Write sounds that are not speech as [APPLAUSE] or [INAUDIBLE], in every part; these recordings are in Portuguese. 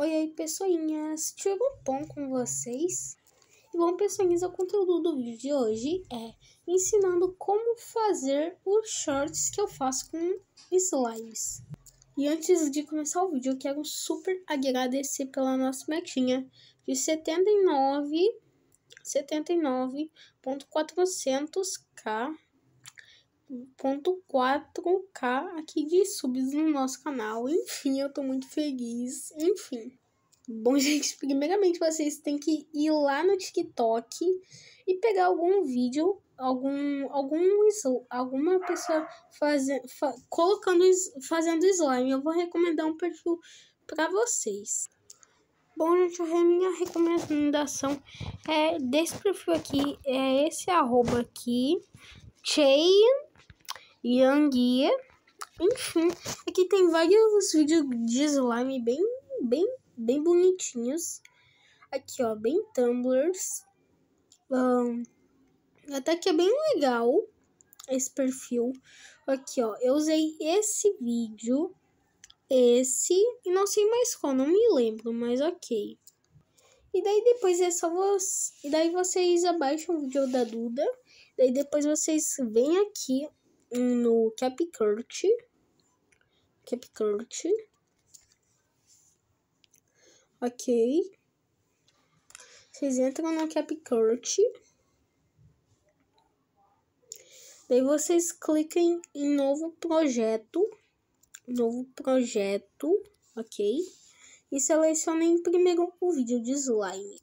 Oi, oi, pessoinhas! Tudo bom com vocês? E bom, pessoinhas, o conteúdo do vídeo de hoje é ensinando como fazer os shorts que eu faço com slimes. E antes de começar o vídeo, eu quero super agradecer pela nossa metinha de 79400 k 1.4k aqui de subs no nosso canal. Enfim, eu tô muito feliz. Enfim. Bom, [LAUGHS] gente, primeiramente vocês têm que ir lá no TikTok e pegar algum vídeo, algum, algum alguma pessoa faze, fa, colocando, fazendo slime. Eu vou recomendar um perfil para vocês. Bom, gente, a minha recomendação é desse perfil aqui, é esse arroba aqui, Chain Yang Enfim, aqui tem vários vídeos de slime bem, bem, bem bonitinhos. Aqui, ó, bem tumblers. Um, até que é bem legal esse perfil. Aqui, ó, eu usei esse vídeo, esse, e não sei mais qual, não me lembro, mas ok. E daí depois é só você... E daí vocês abaixam o vídeo da Duda. Daí depois vocês vêm aqui no CapCut. CapCut. Ok. Vocês entram no CapCut. Daí vocês cliquem em novo projeto, novo projeto, ok? E selecionem primeiro o vídeo de slime.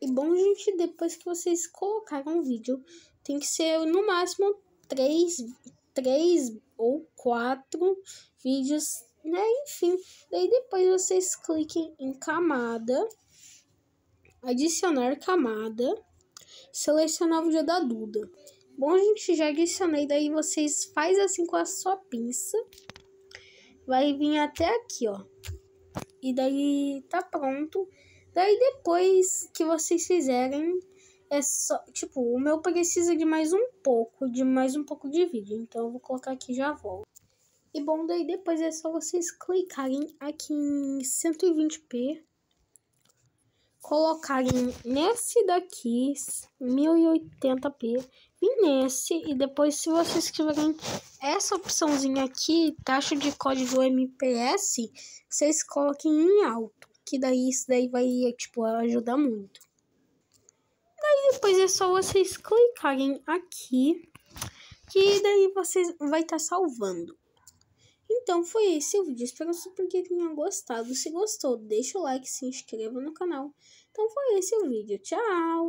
E bom, gente, depois que vocês colocaram o vídeo, tem que ser no máximo 3, três ou quatro vídeos, né? Enfim, daí depois vocês cliquem em camada, adicionar camada, selecionar o vídeo da Duda. Bom, gente, já adicionei, daí vocês faz assim com a sua pinça, vai vir até aqui, ó. E daí tá pronto. Daí depois que vocês fizerem, é só, tipo, o meu precisa de mais um pouco, de mais um pouco de vídeo, então eu vou colocar aqui já volto. E bom, daí depois é só vocês clicarem aqui em 120p, colocarem nesse daqui, 1080p, e nesse, e depois se vocês tiverem essa opçãozinha aqui, taxa de código MPS, vocês coloquem em alto, que daí isso daí vai, tipo, ajudar muito. Aí depois é só vocês clicarem aqui, que daí vocês vai estar tá salvando. Então foi esse o vídeo, espero super que tenham gostado. Se gostou, deixa o like, se inscreva no canal. Então foi esse o vídeo, tchau!